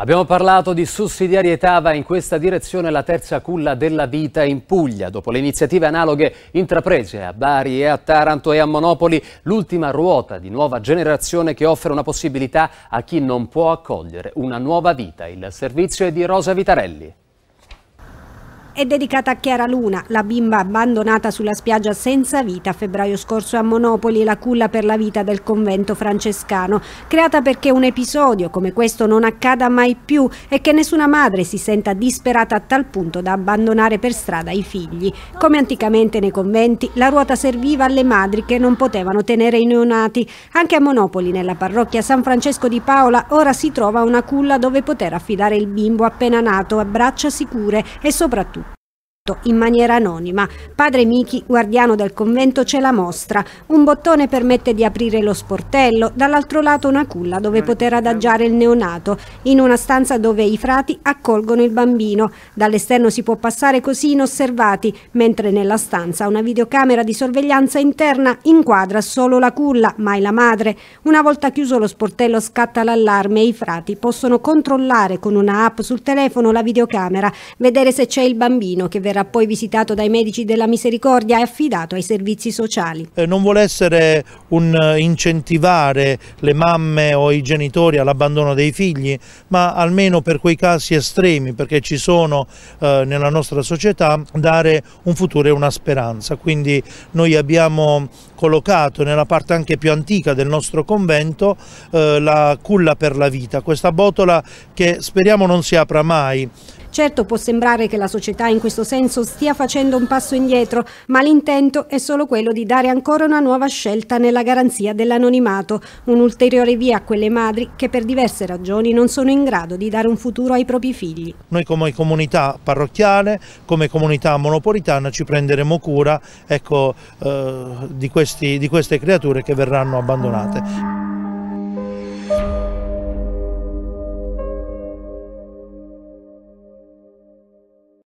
Abbiamo parlato di sussidiarietà, va in questa direzione la terza culla della vita in Puglia. Dopo le iniziative analoghe intraprese a Bari e a Taranto e a Monopoli, l'ultima ruota di nuova generazione che offre una possibilità a chi non può accogliere una nuova vita. Il servizio è di Rosa Vitarelli è dedicata a Chiara Luna, la bimba abbandonata sulla spiaggia senza vita a febbraio scorso a Monopoli, la culla per la vita del convento francescano, creata perché un episodio come questo non accada mai più e che nessuna madre si senta disperata a tal punto da abbandonare per strada i figli. Come anticamente nei conventi, la ruota serviva alle madri che non potevano tenere i neonati. Anche a Monopoli, nella parrocchia San Francesco di Paola, ora si trova una culla dove poter affidare il bimbo appena nato a braccia sicure e soprattutto fatto in maniera anonima. Padre Michi, guardiano del convento, ce la mostra. Un bottone permette di aprire lo sportello, dall'altro lato una culla dove poter eh. adagiare il neonato, in una stanza dove i frati accolgono il bambino. Dall'esterno si può passare così inosservati, mentre nella stanza una videocamera di sorveglianza interna inquadra solo la culla, mai la madre. Una volta chiuso lo sportello scatta l'allarme e i frati possono controllare con una app sul telefono la videocamera, vedere se c'è il bambino che verrà verrà poi visitato dai medici della misericordia e affidato ai servizi sociali. Eh, non vuole essere un eh, incentivare le mamme o i genitori all'abbandono dei figli, ma almeno per quei casi estremi, perché ci sono eh, nella nostra società, dare un futuro e una speranza. Quindi noi abbiamo collocato nella parte anche più antica del nostro convento eh, la culla per la vita, questa botola che speriamo non si apra mai, Certo può sembrare che la società in questo senso stia facendo un passo indietro, ma l'intento è solo quello di dare ancora una nuova scelta nella garanzia dell'anonimato, un'ulteriore via a quelle madri che per diverse ragioni non sono in grado di dare un futuro ai propri figli. Noi come comunità parrocchiale, come comunità monopolitana ci prenderemo cura ecco, eh, di, questi, di queste creature che verranno abbandonate.